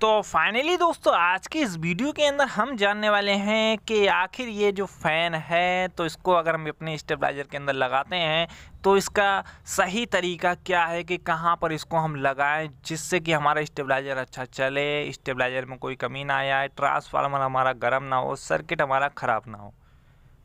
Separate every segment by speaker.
Speaker 1: तो फाइनली दोस्तों आज की इस वीडियो के अंदर हम जानने वाले हैं कि आखिर ये जो फ़ैन है तो इसको अगर हम अपने स्टेबलाइज़र के अंदर लगाते हैं तो इसका सही तरीका क्या है कि कहाँ पर इसको हम लगाएं जिससे कि हमारा स्टेबलाइज़र अच्छा चले स्टेबलाइज़र में कोई कमी ना आए ट्रांसफार्मर हमारा गर्म ना हो सर्किट हमारा ख़राब ना हो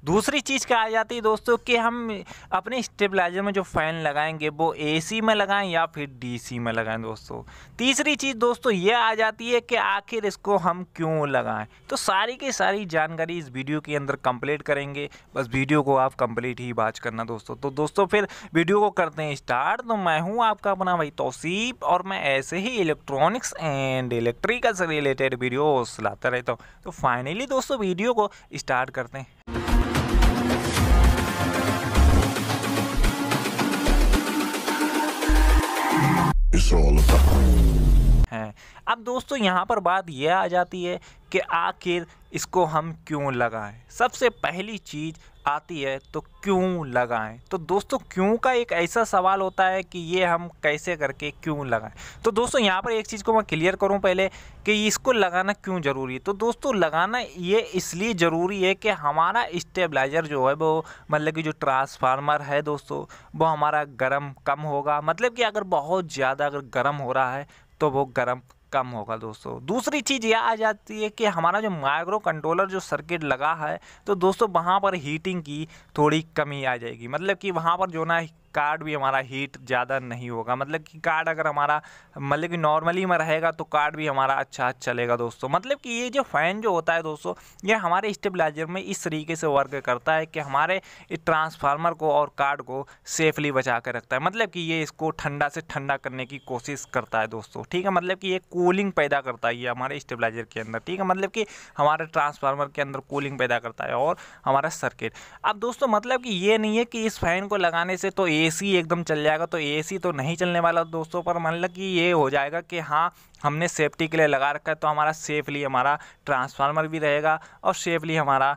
Speaker 1: दूसरी चीज़ क्या आ जाती है दोस्तों कि हम अपने स्टेबलाइजर में जो फ़ैन लगाएंगे वो एसी में लगाएं या फिर डीसी में लगाएं दोस्तों तीसरी चीज़ दोस्तों ये आ जाती है कि आखिर इसको हम क्यों लगाएं तो सारी की सारी जानकारी इस वीडियो के अंदर कंप्लीट करेंगे बस वीडियो को आप कंप्लीट ही बात करना दोस्तों तो दोस्तों फिर वीडियो को करते हैं स्टार्ट तो मैं हूँ आपका अपना भाई तोसीब और मैं ऐसे ही इलेक्ट्रॉनिक्स एंड इलेक्ट्रिकल से रिलेटेड वीडियोज लाता रहता हूँ तो फाइनली दोस्तों वीडियो को स्टार्ट करते हैं है अब दोस्तों यहाँ पर बात यह आ जाती है कि आखिर इसको हम क्यों लगाएं सबसे पहली चीज़ आती है तो क्यों लगाएं तो दोस्तों क्यों का एक ऐसा सवाल होता है कि ये हम कैसे करके क्यों लगाएं तो दोस्तों यहाँ पर एक चीज़ को मैं क्लियर करूँ पहले कि इसको लगाना क्यों ज़रूरी है तो दोस्तों लगाना ये इसलिए ज़रूरी है कि हमारा स्टेबलाइज़र जो है वो मतलब कि जो ट्रांसफार्मर है दोस्तों वो हमारा गर्म कम होगा मतलब कि अगर बहुत ज़्यादा अगर गर्म हो रहा है तो वो गर्म कम होगा दोस्तों दूसरी चीज़ यह आ जाती है कि हमारा जो माइक्रो कंट्रोलर जो सर्किट लगा है तो दोस्तों वहाँ पर हीटिंग की थोड़ी कमी आ जाएगी मतलब कि वहाँ पर जो ना कार्ड भी हमारा हीट ज़्यादा नहीं होगा मतलब कि कार्ड अगर हमारा मतलब कि नॉर्मली में रहेगा तो कार्ड भी हमारा अच्छा चलेगा दोस्तों मतलब कि ये जो फ़ैन जो होता है दोस्तों ये हमारे स्टेबलाइजर में इस तरीके से वर्क करता है कि हमारे ट्रांसफार्मर को और कार्ड को सेफली बचा कर रखता है मतलब कि ये इसको ठंडा से ठंडा करने की कोशिश करता है दोस्तों ठीक है मतलब कि ये कूलिंग पैदा करता है ये हमारे स्टेबलाइजर के अंदर ठीक है मतलब कि हमारे ट्रांसफार्मर के अंदर कूलिंग पैदा करता है और हमारा सर्किट अब दोस्तों मतलब कि ये नहीं है कि इस फ़ैन को लगाने से तो ए एसी एकदम चल जाएगा तो एसी तो नहीं चलने वाला दोस्तों पर मतलब कि ये हो जाएगा कि हाँ हमने सेफ्टी के लिए लगा रखा है तो हमारा सेफली हमारा ट्रांसफार्मर भी रहेगा और सेफली हमारा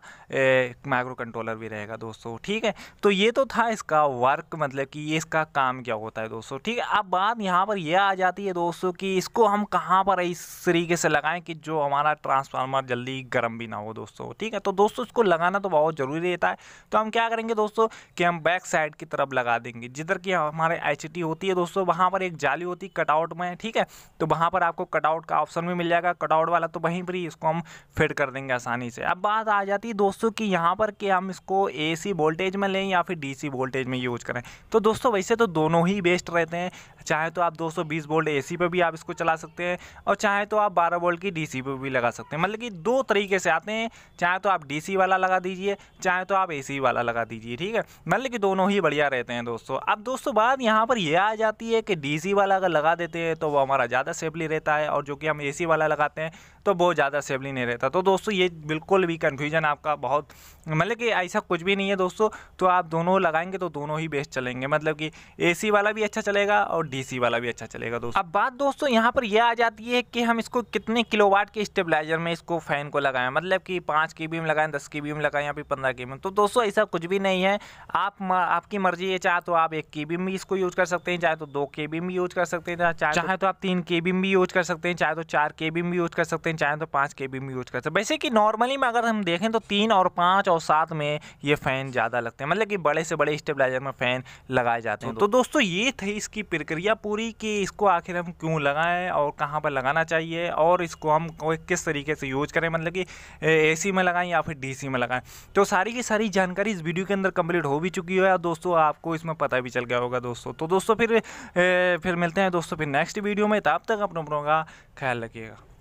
Speaker 1: माइक्रो कंट्रोलर भी रहेगा दोस्तों ठीक है तो ये तो था इसका वर्क मतलब कि ये इसका काम क्या होता है दोस्तों ठीक है अब बात यहाँ पर यह आ जाती है दोस्तों कि इसको हम कहाँ पर इस तरीके से लगाएं कि जो हमारा ट्रांसफार्मर जल्दी गर्म भी ना हो दोस्तों ठीक है तो दोस्तों इसको लगाना तो बहुत ज़रूरी रहता है तो हम क्या करेंगे दोस्तों कि हम बैक साइड की तरफ लगा देंगे देंगे जिधर की हमारे एच होती है दोस्तों वहाँ पर एक जाली होती है कटआउट में ठीक है तो वहाँ पर आपको कटआउट का ऑप्शन भी मिल जाएगा कटआउट वाला तो वहीं पर ही इसको हम फिट कर देंगे आसानी से अब बात आ जाती है दोस्तों की यहाँ पर कि हम इसको ए वोल्टेज में लें या फिर डी वोल्टेज में यूज करें तो दोस्तों वैसे तो दोनों ही बेस्ट रहते हैं चाहे तो आप 220 वोल्ट ए पर भी आप इसको चला सकते हैं और चाहे तो आप 12 वोल्ट की डीसी पर भी लगा सकते हैं मतलब कि दो तरीके से आते हैं चाहे तो आप डीसी वाला लगा दीजिए चाहे तो आप एसी वाला लगा दीजिए ठीक है मतलब कि दोनों ही बढ़िया रहते हैं दोस्तों अब दोस्तों बात यहाँ पर यह आ जाती है कि डी वाला अगर लगा देते हैं तो वो हमारा ज़्यादा सेफली रहता है और जो कि हम ए वाला लगाते हैं तो बहुत ज़्यादा सेफली नहीं रहता तो दोस्तों ये बिल्कुल भी कन्फ्यूजन आपका बहुत मतलब कि ऐसा कुछ भी नहीं है दोस्तों तो आप दोनों लगाएंगे तो दोनों ही बेस्ट चलेंगे मतलब कि ए वाला भी अच्छा चलेगा और डीसी वाला भी अच्छा चलेगा दोस्तों अब बात दोस्तों यहाँ पर यह आ जाती है कि हम इसको कितने किलोवाट के स्टेबलाइजर में इसको फैन को लगाएं मतलब कि पाँच के बी में लगाएं दस के बी में लगाएं या फिर पंद्रह के बी में तो दोस्तों ऐसा कुछ भी नहीं है आप आपकी मर्जी है चाहे तो आप एक के बी में इसको यूज कर सकते हैं चाहे तो दो के बी में यूज कर सकते हैं चाहे तो आप तीन के बी में भी यूज कर सकते हैं चाहे तो चार के बी में यूज कर सकते हैं चाहे तो पाँच के बी में यूज कर सकते हैं वैसे कि नॉर्मली में अगर हम देखें तो तीन और पाँच और सात में ये फ़ैन ज़्यादा लगते हैं मतलब कि बड़े से बड़े स्टेबलाइजर में फ़ैन लगाए जाते हैं हाँ, तो दोस्तों ये थी इसकी प्रक्रिया प्रक्रिया पूरी कि इसको आखिर हम क्यों लगाएं और कहाँ पर लगाना चाहिए और इसको हम किस तरीके से यूज करें मतलब कि एसी में लगाएं या फिर डीसी में लगाएं तो सारी की सारी जानकारी इस वीडियो के अंदर कंप्लीट हो भी चुकी है और दोस्तों आपको इसमें पता भी चल गया होगा दोस्तों तो दोस्तों फिर फिर मिलते हैं दोस्तों फिर नेक्स्ट वीडियो में तब तक अपनों का ख्याल रखिएगा